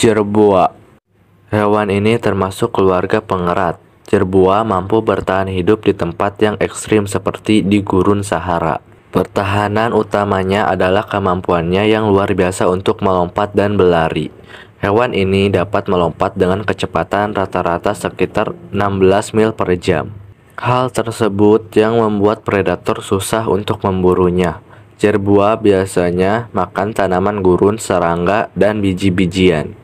Jerboa Hewan ini termasuk keluarga pengerat. Jerboa mampu bertahan hidup di tempat yang ekstrim seperti di gurun Sahara. Pertahanan utamanya adalah kemampuannya yang luar biasa untuk melompat dan berlari. Hewan ini dapat melompat dengan kecepatan rata-rata sekitar 16 mil per jam. Hal tersebut yang membuat predator susah untuk memburunya. Jerboa biasanya makan tanaman gurun, serangga, dan biji-bijian.